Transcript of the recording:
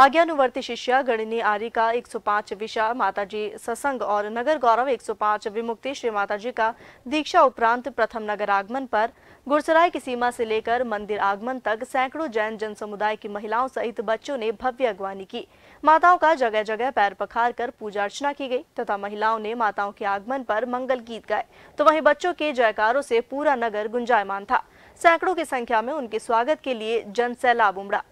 आज्ञानुवर्ती शिष्या गणनी सौ 105 विशा माताजी ससंग और नगर गौरव 105 विमुक्ति श्री माताजी का दीक्षा उपरांत प्रथम नगर आगमन पर गुरसराय की सीमा से लेकर मंदिर आगमन तक सैकड़ों जैन जन समुदाय की महिलाओं सहित बच्चों ने भव्य अगवानी की माताओं का जगह जगह पैर पखार कर पूजा अर्चना की गई तथा महिलाओं ने माताओं के आगमन पर मंगल गीत गाए तो वही बच्चों के जयकारों से पूरा नगर गुंजायमान था सैकड़ों की संख्या में उनके स्वागत के लिए जन सैलाब उमड़ा